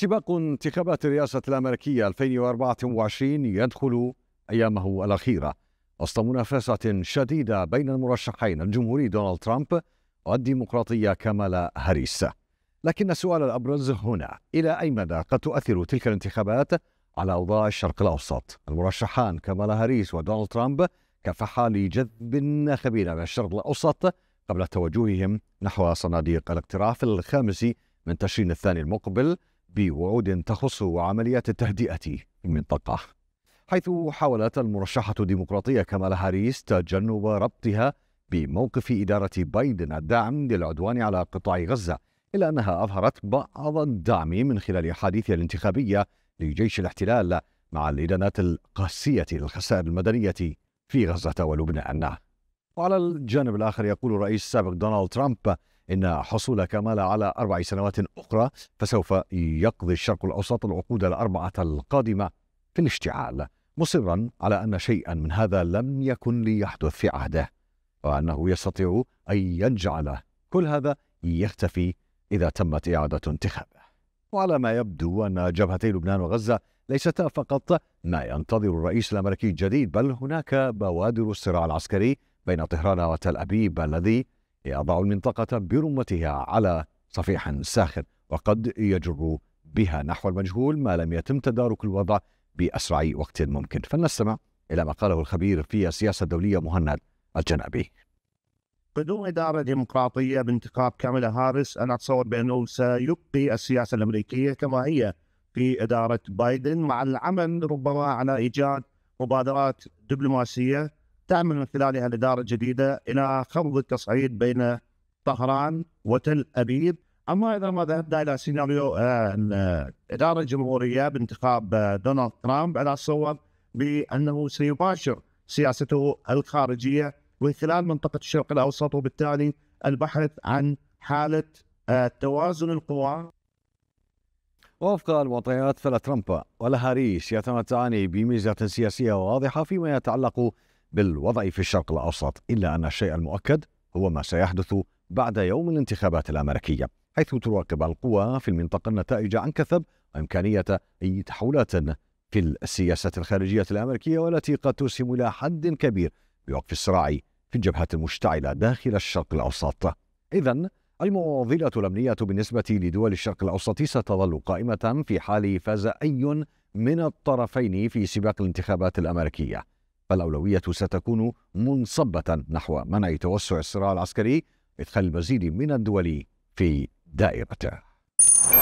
سباق انتخابات الرئاسة الأمريكية 2024 يدخل أيامه الأخيرة وسط منافسة شديدة بين المرشحين الجمهوري دونالد ترامب والديمقراطية كامالا هاريس لكن السؤال الأبرز هنا إلى أي مدى قد تؤثر تلك الانتخابات على أوضاع الشرق الأوسط المرشحان كامالا هاريس ودونالد ترامب كفحا لجذب الناخبين من الشرق الأوسط قبل توجههم نحو صناديق الاقتراع في الخامس من تشرين الثاني المقبل بوعود تخص عمليات التهدئة في المنطقة حيث حاولت المرشحة الديمقراطية كمال هاريس تجنب ربطها بموقف إدارة بايدن الدعم للعدوان على قطاع غزة إلا أنها أظهرت بعض الدعم من خلال أحاديثها الانتخابية لجيش الاحتلال مع الإدانات القاسية للخسائر المدنية في غزة ولبنان وعلى الجانب الآخر يقول الرئيس السابق دونالد ترامب ان حصول كمال على اربع سنوات اخرى فسوف يقضي الشرق الاوسط العقود الاربعه القادمه في الاشتعال مصرا على ان شيئا من هذا لم يكن ليحدث في عهده وانه يستطيع ان يجعله كل هذا يختفي اذا تمت اعاده انتخابه وعلى ما يبدو ان جبهتي لبنان وغزه ليستا فقط ما ينتظر الرئيس الامريكي الجديد بل هناك بوادر الصراع العسكري بين طهران وتل ابيب الذي يضع المنطقة برمتها على صفيح ساخن وقد يجر بها نحو المجهول ما لم يتم تدارك الوضع بأسرع وقت ممكن فلنستمع إلى ما قاله الخبير في السياسة الدولية مهند الجنابي قدوم إدارة ديمقراطية بانتخاب كاميلا هاريس أنا أتصور بأنه سيبقي السياسة الأمريكية كما هي في إدارة بايدن مع العمل ربما على إيجاد مبادرات دبلوماسية تعمل من خلالها الإدارة الجديدة إلى خفض التصعيد بين طهران وتل أبيب أما إذا ما ذهبنا إلى سيناريو الإدارة آه، الجمهورية بانتخاب آه، دونالد ترامب أنا صور بأنه سيباشر سياسته الخارجية من خلال منطقة الشرق الأوسط وبالتالي البحث عن حالة آه، توازن القوى وفق المعطيات فلا ترامب ولا هاريس يتمتعان بميزة سياسية واضحة فيما يتعلق بالوضع في الشرق الأوسط إلا أن الشيء المؤكد هو ما سيحدث بعد يوم الانتخابات الأمريكية حيث تراقب القوى في المنطقة النتائج عن كثب وإمكانية أي تحولات في السياسة الخارجية الأمريكية والتي قد تسهم إلى حد كبير بوقف الصراع في الجبهات المشتعلة داخل الشرق الأوسط إذا المعضلة الأمنية بالنسبة لدول الشرق الأوسط ستظل قائمة في حال فاز أي من الطرفين في سباق الانتخابات الأمريكية فالأولوية ستكون منصبة نحو منع توسع الصراع العسكري إدخال المزيد من الدول في دائرته